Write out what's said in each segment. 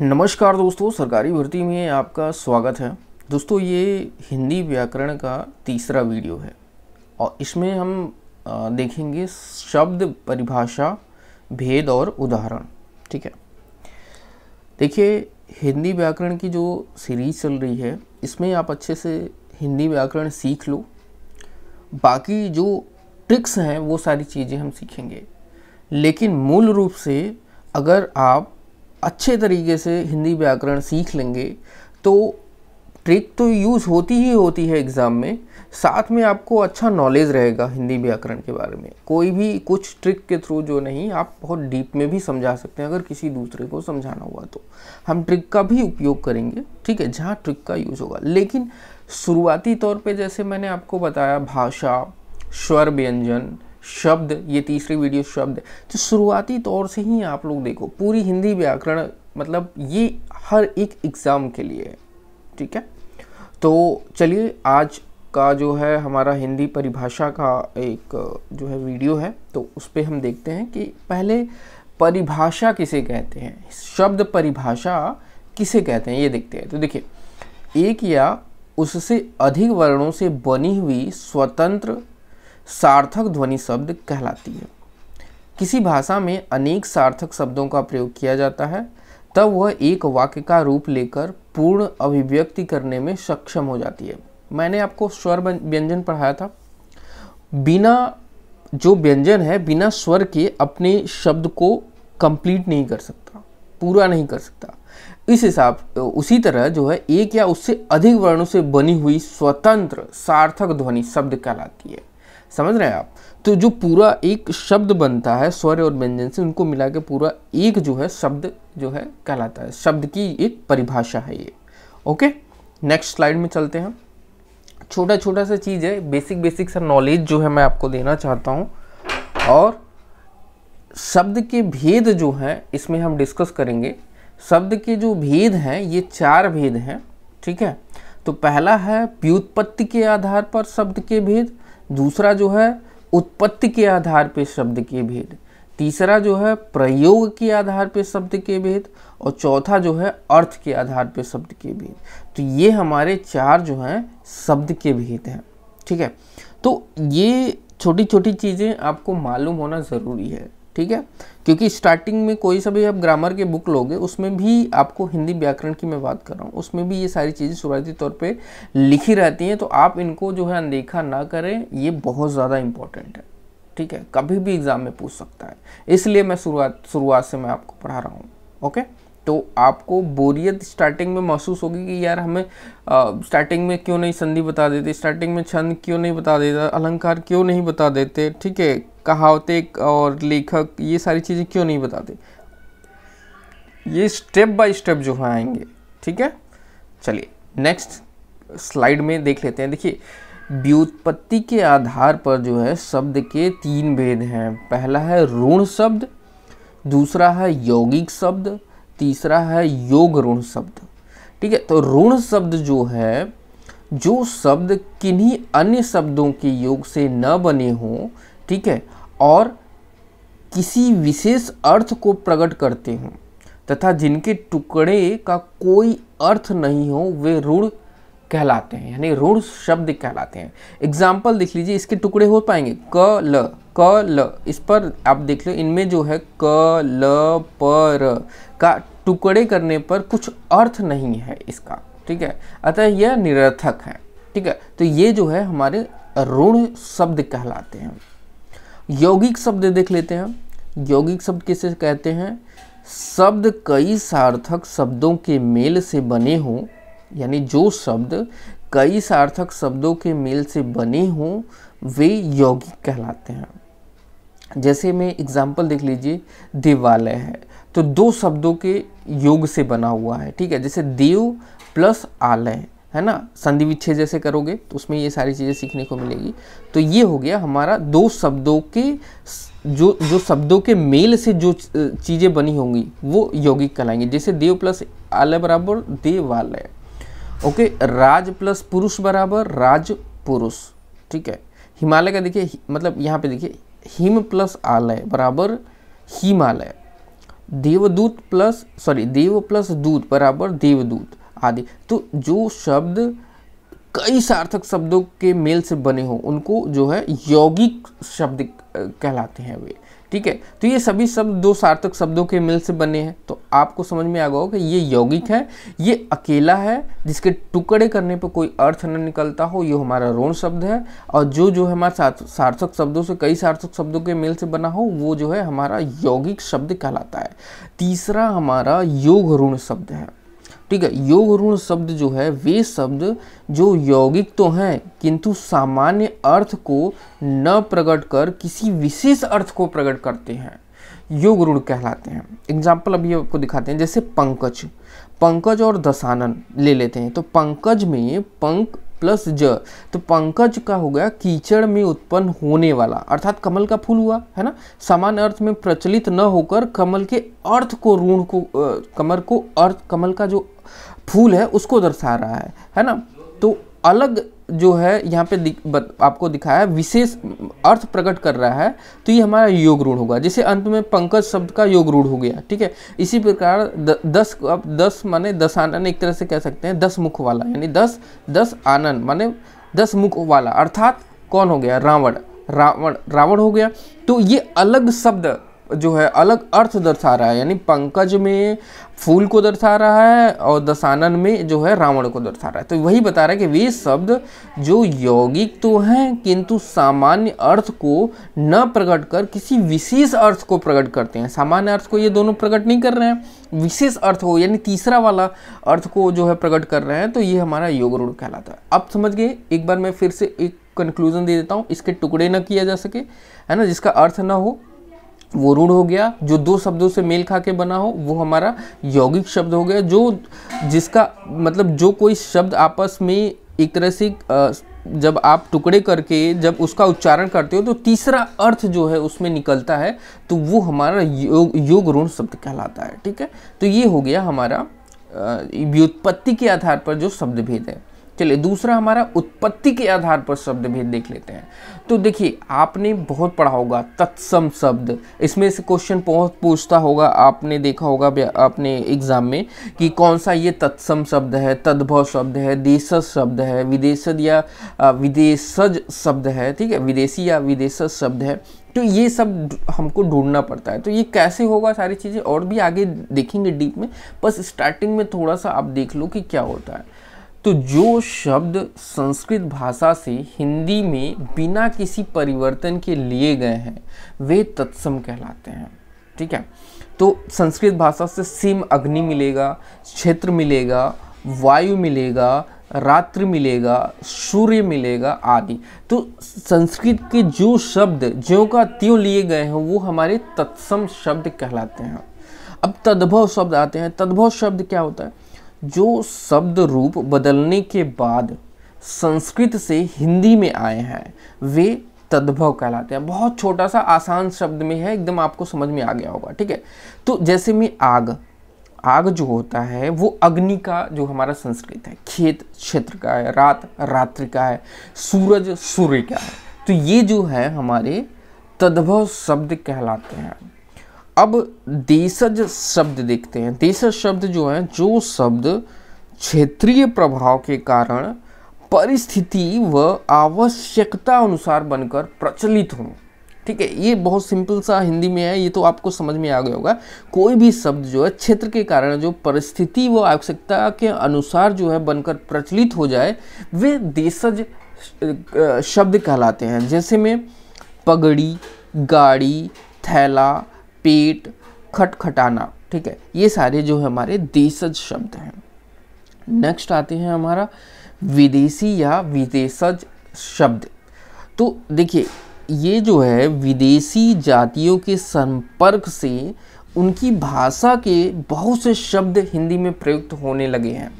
नमस्कार दोस्तों सरकारी भर्ती में आपका स्वागत है दोस्तों ये हिंदी व्याकरण का तीसरा वीडियो है और इसमें हम देखेंगे शब्द परिभाषा भेद और उदाहरण ठीक है देखिए हिंदी व्याकरण की जो सीरीज चल रही है इसमें आप अच्छे से हिंदी व्याकरण सीख लो बाकी जो ट्रिक्स हैं वो सारी चीज़ें हम सीखेंगे लेकिन मूल रूप से अगर आप अच्छे तरीके से हिंदी व्याकरण सीख लेंगे तो ट्रिक तो यूज़ होती ही होती है एग्ज़ाम में साथ में आपको अच्छा नॉलेज रहेगा हिंदी व्याकरण के बारे में कोई भी कुछ ट्रिक के थ्रू जो नहीं आप बहुत डीप में भी समझा सकते हैं अगर किसी दूसरे को समझाना हुआ तो हम ट्रिक का भी उपयोग करेंगे ठीक है जहाँ ट्रिक का यूज़ होगा लेकिन शुरुआती तौर पे जैसे मैंने आपको बताया भाषा स्वर व्यंजन शब्द ये तीसरी वीडियो शब्द तो शुरुआती तौर से ही आप लोग देखो पूरी हिंदी व्याकरण मतलब ये हर एक एग्ज़ाम के लिए है ठीक है तो चलिए आज का जो है हमारा हिंदी परिभाषा का एक जो है वीडियो है तो उस पर हम देखते हैं कि पहले परिभाषा किसे कहते हैं शब्द परिभाषा किसे कहते हैं ये देखते हैं तो देखिए एक या उससे अधिक वर्णों से बनी हुई स्वतंत्र सार्थक ध्वनि शब्द कहलाती है किसी भाषा में अनेक सार्थक शब्दों का प्रयोग किया जाता है तब वह एक वाक्य का रूप लेकर पूर्ण अभिव्यक्ति करने में सक्षम हो जाती है मैंने आपको स्वर व्यंजन पढ़ाया था बिना जो व्यंजन है बिना स्वर के अपने शब्द को कंप्लीट नहीं कर सकता पूरा नहीं कर सकता इस हिसाब उसी तरह जो है एक या उससे अधिक वर्णों से बनी हुई स्वतंत्र सार्थक ध्वनि शब्द कहलाती है समझ रहे हैं आप तो जो पूरा एक शब्द बनता है स्वर और व्यंजन से उनको मिला के पूरा एक जो है शब्द जो है कहलाता है शब्द की एक परिभाषा है ये ओके नेक्स्ट स्लाइड में चलते हैं छोटा छोटा सा चीज़ है बेसिक बेसिक सा नॉलेज जो है मैं आपको देना चाहता हूँ और शब्द के भेद जो हैं इसमें हम डिस्कस करेंगे शब्द के जो भेद हैं ये चार भेद हैं ठीक है तो पहला है व्युत्पत्ति के आधार पर शब्द के भेद दूसरा जो है उत्पत्ति के आधार पर शब्द के भेद तीसरा जो है प्रयोग के आधार पर शब्द के भेद और चौथा जो है अर्थ के आधार पर शब्द के भेद तो ये हमारे चार जो हैं शब्द के भेद हैं ठीक है तो ये छोटी छोटी चीज़ें आपको मालूम होना ज़रूरी है ठीक है क्योंकि स्टार्टिंग में कोई सा भी आप ग्रामर के बुक लोगे उसमें भी आपको हिंदी व्याकरण की मैं बात कर रहा हूँ उसमें भी ये सारी चीज़ें शुरुआती तौर पे लिखी रहती हैं तो आप इनको जो है अनदेखा ना करें ये बहुत ज़्यादा इम्पॉर्टेंट है ठीक है कभी भी एग्ज़ाम में पूछ सकता है इसलिए मैं शुरुआत शुरुआत से मैं आपको पढ़ा रहा हूँ ओके तो आपको बोरियत स्टार्टिंग में महसूस होगी कि यार हमें आ, स्टार्टिंग में क्यों नहीं संधि बता देते स्टार्टिंग में छंद क्यों नहीं बता देता अलंकार क्यों नहीं बता देते ठीक है कहावते और लेखक ये सारी चीज़ें क्यों नहीं बताते ये स्टेप बाय स्टेप जो है आएंगे ठीक है चलिए नेक्स्ट स्लाइड में देख लेते हैं देखिए व्युत्पत्ति के आधार पर जो है शब्द के तीन भेद हैं पहला है ऋण शब्द दूसरा है यौगिक शब्द तीसरा है योग ऋण शब्द ठीक है तो ऋण शब्द जो है जो शब्द किन्हीं अन्य शब्दों के योग से न बने हों ठीक है और किसी विशेष अर्थ को प्रकट करते हों तथा जिनके टुकड़े का कोई अर्थ नहीं हो वे रूढ़ कहलाते हैं यानी रूढ़ शब्द कहलाते हैं एग्जाम्पल देख लीजिए इसके टुकड़े हो पाएंगे क ल क ल इस पर आप देख लो इनमें जो है क ल प र का टुकड़े करने पर कुछ अर्थ नहीं है इसका ठीक है अतः यह निरर्थक है ठीक है तो ये जो है हमारे रूढ़ शब्द कहलाते हैं यौगिक शब्द देख लेते हैं यौगिक शब्द किसे कहते हैं शब्द कई सार्थक शब्दों के मेल से बने हों यानी जो शब्द कई सार्थक शब्दों के मेल से बने हों वे यौगिक कहलाते हैं जैसे मैं एग्जाम्पल देख लीजिए देवालय है तो दो शब्दों के योग से बना हुआ है ठीक है जैसे देव प्लस आलय है ना संधि विच्छेद जैसे करोगे तो उसमें ये सारी चीज़ें सीखने को मिलेगी तो ये हो गया हमारा दो शब्दों के जो जो शब्दों के मेल से जो चीज़ें बनी होंगी वो यौगिक कहलाएंगे जैसे देव प्लस आलय बराबर देवालय ओके राज प्लस पुरुष बराबर राज पुरुष ठीक है हिमालय का देखिए मतलब यहाँ पे देखिए हिम प्लस आलय बराबर हिमालय देवदूत प्लस सॉरी देव प्लस दूत बराबर देवदूत आदि तो जो शब्द कई सार्थक शब्दों के मेल से बने हो उनको जो है यौगिक शब्द कहलाते हैं वे ठीक है तो ये सभी शब्द दो सार्थक शब्दों के मेल से बने हैं तो आपको समझ में आ गया होगा ये यौगिक है ये अकेला है जिसके टुकड़े करने पर कोई अर्थ न निकलता हो ये हमारा रोण शब्द है और जो जो हमारे सार्थक शब्दों से कई सार्थक शब्दों के मेल से बना हो वो जो है हमारा यौगिक शब्द कहलाता है तीसरा हमारा योग ऋण शब्द है ठीक है योग ऋण शब्द जो है वे शब्द जो यौगिक तो हैं किंतु सामान्य अर्थ को न प्रकट कर किसी विशेष अर्थ को प्रकट करते हैं योग ऋण कहलाते हैं एग्जाम्पल अभी आपको दिखाते हैं जैसे पंकज पंकज और दशानन ले लेते हैं तो पंकज में पंक प्लस ज तो पंकज का हो गया कीचड़ में उत्पन्न होने वाला अर्थात कमल का फूल हुआ है ना सामान्य अर्थ में प्रचलित न होकर कमल के अर्थ को ऋण को आ, कमर को अर्थ कमल का जो फूल है उसको दर्शा रहा है है ना तो अलग जो है यहाँ पे दिख, बत, आपको दिखाया है विशेष अर्थ प्रकट कर रहा है तो ये हमारा योग रूढ़ होगा जैसे अंत में पंकज शब्द का योग रूढ़ हो गया ठीक है इसी प्रकार द, दस अब दस माने दस आनंद एक तरह से कह सकते हैं दस मुख वाला यानी दस दस आनंद माने दस मुख वाला अर्थात कौन हो गया रावण रावण रावण हो गया तो ये अलग शब्द जो है अलग अर्थ दर्शा रहा है यानी पंकज में फूल को दर्शा रहा है और दशानन में जो है रावण को दर्शा रहा है तो वही बता रहा है कि वे शब्द जो यौगिक तो हैं किंतु सामान्य अर्थ को न प्रकट कर किसी विशेष अर्थ को प्रकट करते हैं सामान्य अर्थ को ये दोनों प्रकट नहीं कर रहे हैं विशेष अर्थ हो यानी तीसरा वाला अर्थ को जो है प्रकट कर रहे हैं तो ये हमारा योग रूढ़ कहलाता है अब समझ गए एक बार मैं फिर से एक कंक्लूजन दे देता हूँ इसके टुकड़े ना किया जा सके है ना जिसका अर्थ ना हो वो रूढ़ हो गया जो दो शब्दों से मेल खा के बना हो वो हमारा यौगिक शब्द हो गया जो जिसका मतलब जो कोई शब्द आपस में एक तरह से जब आप टुकड़े करके जब उसका उच्चारण करते हो तो तीसरा अर्थ जो है उसमें निकलता है तो वो हमारा योग योग ऋण शब्द कहलाता है ठीक है तो ये हो गया हमारा व्युत्पत्ति के आधार पर जो शब्द भेद है चलिए दूसरा हमारा उत्पत्ति के आधार पर शब्द भेद देख लेते हैं तो देखिए आपने बहुत पढ़ा होगा तत्सम शब्द इसमें से क्वेश्चन बहुत पूछता होगा आपने देखा होगा आपने एग्जाम में कि कौन सा ये तत्सम शब्द है तद्भव शब्द है देशज शब्द है विदेशज या विदेशज शब्द है ठीक है विदेशी या विदेशज शब्द है तो ये सब हमको ढूंढना पड़ता है तो ये कैसे होगा सारी चीज़ें और भी आगे देखेंगे डीप में बस स्टार्टिंग में थोड़ा सा आप देख लो कि क्या होता है तो जो शब्द संस्कृत भाषा से हिंदी में बिना किसी परिवर्तन के लिए गए हैं वे तत्सम कहलाते हैं ठीक है तो संस्कृत भाषा से सिम अग्नि मिलेगा क्षेत्र मिलेगा वायु मिलेगा रात्रि मिलेगा सूर्य मिलेगा आदि तो संस्कृत के जो शब्द ज्यो का त्यों लिए गए हैं वो हमारे तत्सम शब्द कहलाते हैं अब तद्भव शब्द आते हैं तद्भव शब्द क्या होता है जो शब्द रूप बदलने के बाद संस्कृत से हिंदी में आए हैं वे तद्भव कहलाते हैं बहुत छोटा सा आसान शब्द में है एकदम आपको समझ में आ गया होगा ठीक है तो जैसे में आग आग जो होता है वो अग्नि का जो हमारा संस्कृत है खेत क्षेत्र का है रात रात्रि का है सूरज सूर्य का है तो ये जो है हमारे तद्भव शब्द कहलाते हैं अब देशज शब्द देखते हैं देशज शब्द जो है जो शब्द क्षेत्रीय प्रभाव के कारण परिस्थिति व आवश्यकता अनुसार बनकर प्रचलित हों ठीक है ये बहुत सिंपल सा हिंदी में है ये तो आपको समझ में आ गया होगा कोई भी शब्द जो है क्षेत्र के कारण जो परिस्थिति व आवश्यकता के अनुसार जो है बनकर प्रचलित हो जाए वे देशज शब्द कहलाते हैं जैसे में पगड़ी गाड़ी थैला पेट खटखटाना ठीक है ये सारे जो है हमारे देशज शब्द हैं नेक्स्ट आते हैं हमारा विदेशी या विदेशज शब्द तो देखिए ये जो है विदेशी जातियों के संपर्क से उनकी भाषा के बहुत से शब्द हिंदी में प्रयुक्त होने लगे हैं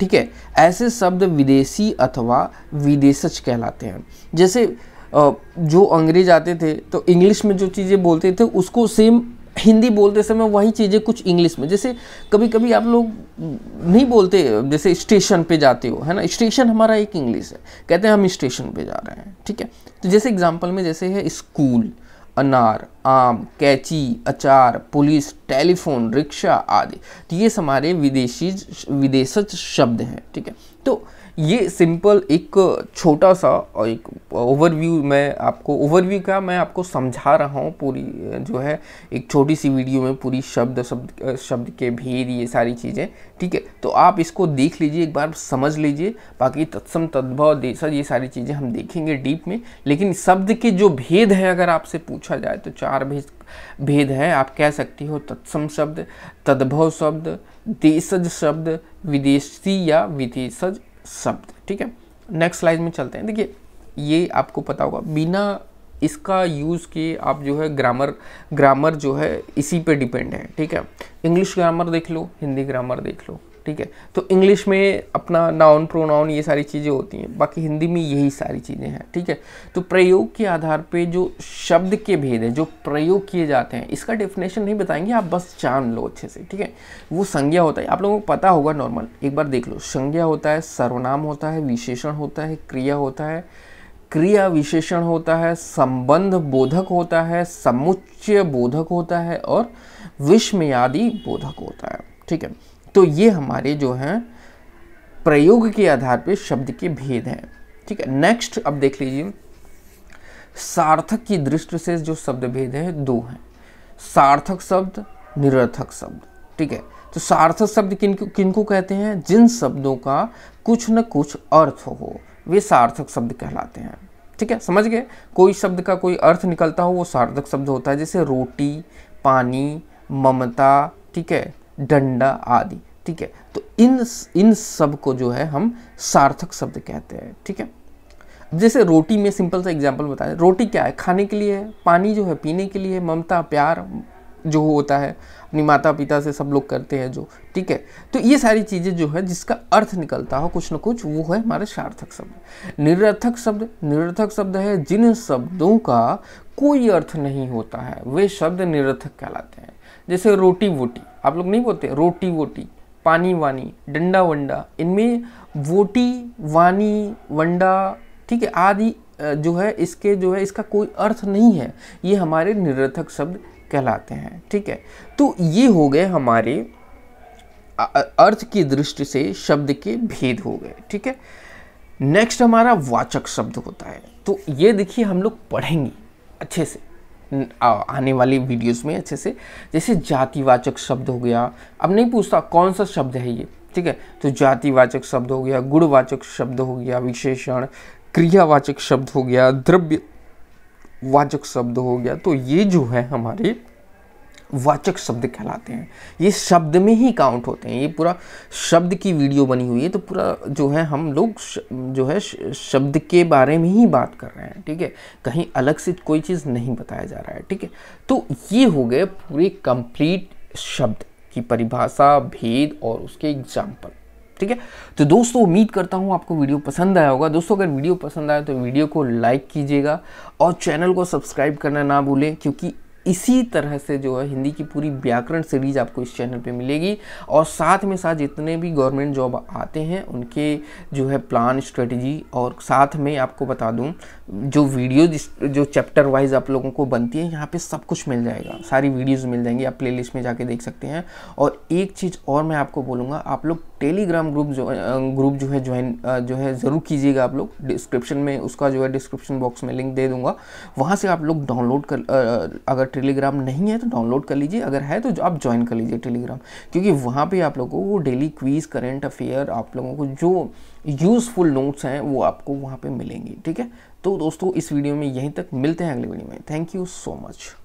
ठीक है ऐसे शब्द विदेशी अथवा विदेशज कहलाते हैं जैसे जो अंग्रेज आते थे तो इंग्लिश में जो चीज़ें बोलते थे उसको सेम हिंदी बोलते समय वही चीज़ें कुछ इंग्लिश में जैसे कभी कभी आप लोग नहीं बोलते जैसे स्टेशन पे जाते हो है ना स्टेशन हमारा एक इंग्लिश है कहते हैं हम स्टेशन पे जा रहे हैं ठीक है तो जैसे एग्जांपल में जैसे है स्कूल अनार आम कैची अचार पुलिस टेलीफोन रिक्शा आदि तो ये हमारे विदेशी विदेशज शब्द हैं ठीक है तो ये सिंपल एक छोटा सा और एक ओवरव्यू मैं आपको ओवरव्यू का मैं आपको समझा रहा हूँ पूरी जो है एक छोटी सी वीडियो में पूरी शब्द शब्द शब्द के भेद ये सारी चीज़ें ठीक है तो आप इसको देख लीजिए एक बार समझ लीजिए बाकी तत्सम तद्भव देशज ये सारी चीज़ें हम देखेंगे डीप में लेकिन शब्द के जो भेद हैं अगर आपसे पूछा जाए तो चार भेद भेद है आप कह सकती हो तत्सम शब्द तद्भव शब्द देशज शब्द विदेशी या विदेशज शब्द ठीक है नेक्स्ट स्लाइड में चलते हैं देखिए ये आपको पता होगा बिना इसका यूज़ किए आप जो है ग्रामर ग्रामर जो है इसी पे डिपेंड है ठीक है इंग्लिश ग्रामर देख लो हिंदी ग्रामर देख लो ठीक है तो इंग्लिश में अपना नाउन प्रोनाउन ये सारी चीज़ें होती हैं बाकी हिंदी में यही सारी चीज़ें हैं ठीक है तो प्रयोग के आधार पे जो शब्द के भेद हैं जो प्रयोग किए जाते हैं इसका डेफिनेशन नहीं बताएंगे आप बस जान लो अच्छे से ठीक है वो संज्ञा होता है आप लोगों को पता होगा नॉर्मल एक बार देख लो संज्ञा होता है सर्वनाम होता है विशेषण होता है क्रिया होता है क्रिया विशेषण होता है संबंध बोधक होता है समुच्चय बोधक होता है और आदि बोधक होता है ठीक है तो ये हमारे जो हैं प्रयोग के आधार पे शब्द के भेद हैं ठीक है नेक्स्ट अब देख लीजिए सार्थक की दृष्टि से जो शब्द भेद हैं दो हैं सार्थक शब्द निरर्थक शब्द ठीक है तो सार्थक शब्द किन किनको कहते हैं जिन शब्दों का कुछ न कुछ अर्थ हो वे सार्थक शब्द कहलाते हैं ठीक है समझ गए कोई शब्द का कोई अर्थ निकलता हो वो सार्थक शब्द होता है जैसे रोटी पानी ममता ठीक है डंडा आदि ठीक है तो इन इन सब को जो है हम सार्थक शब्द कहते हैं ठीक है जैसे रोटी में सिंपल सा एग्जाम्पल बताएं रोटी क्या है खाने के लिए है पानी जो है पीने के लिए ममता प्यार जो होता है अपनी माता पिता से सब लोग करते हैं जो ठीक है तो ये सारी चीज़ें जो है जिसका अर्थ निकलता हो कुछ ना कुछ वो है हमारे सार्थक शब्द निरर्थक शब्द निरर्थक शब्द है जिन शब्दों का कोई अर्थ नहीं होता है वे शब्द निरर्थक कहलाते हैं जैसे रोटी वोटी आप लोग नहीं बोलते रोटी वोटी पानी वानी डंडा वंडा इनमें वोटी वानी वंडा ठीक है आदि जो है इसके जो है इसका कोई अर्थ नहीं है ये हमारे निरर्थक शब्द कहलाते हैं ठीक है तो ये हो गए हमारे अर्थ की दृष्टि से शब्द के भेद हो गए ठीक है नेक्स्ट हमारा वाचक शब्द होता है तो ये देखिए हम लोग पढ़ेंगे अच्छे से आने वाली वीडियोस में अच्छे से जैसे जातिवाचक शब्द हो गया अब नहीं पूछता कौन सा शब्द है ये ठीक है तो जातिवाचक शब्द हो गया गुणवाचक शब्द हो गया विशेषण क्रियावाचक शब्द हो गया द्रव्य वाचक शब्द हो गया तो ये जो है हमारे वाचक शब्द कहलाते हैं ये शब्द में ही काउंट होते हैं ये पूरा शब्द की वीडियो बनी हुई है तो पूरा जो है हम लोग जो है शब्द के बारे में ही बात कर रहे हैं ठीक है कहीं अलग से कोई चीज़ नहीं बताया जा रहा है ठीक है तो ये हो गए पूरे कंप्लीट शब्द की परिभाषा भेद और उसके एग्जाम्पल ठीक है तो दोस्तों उम्मीद करता हूँ आपको वीडियो पसंद आया होगा दोस्तों अगर वीडियो पसंद आया तो वीडियो को लाइक कीजिएगा और चैनल को सब्सक्राइब करना ना भूलें क्योंकि इसी तरह से जो है हिंदी की पूरी व्याकरण सीरीज आपको इस चैनल पे मिलेगी और साथ में साथ जितने भी गवर्नमेंट जॉब आते हैं उनके जो है प्लान स्ट्रेटजी और साथ में आपको बता दूं जो वीडियो जो चैप्टर वाइज आप लोगों को बनती है यहाँ पे सब कुछ मिल जाएगा सारी वीडियोज़ मिल जाएंगी आप प्ले में जाके देख सकते हैं और एक चीज़ और मैं आपको बोलूँगा आप लोग टेलीग्राम ग्रुप जो ग्रुप जो है ज्वाइन जो है ज़रूर कीजिएगा आप लोग डिस्क्रिप्शन में उसका जो है डिस्क्रिप्शन बॉक्स में लिंक दे दूंगा वहाँ से आप लोग डाउनलोड कर अगर टेलीग्राम नहीं है तो डाउनलोड कर लीजिए अगर है तो आप ज्वाइन कर लीजिए टेलीग्राम क्योंकि वहाँ पर आप लोगों को डेली क्वीज़ करेंट अफेयर आप लोगों को जो यूज़फुल नोट्स हैं वो आपको वहाँ पर मिलेंगी ठीक है तो दोस्तों इस वीडियो में यहीं तक मिलते हैं अगले वीडियो में थैंक यू सो मच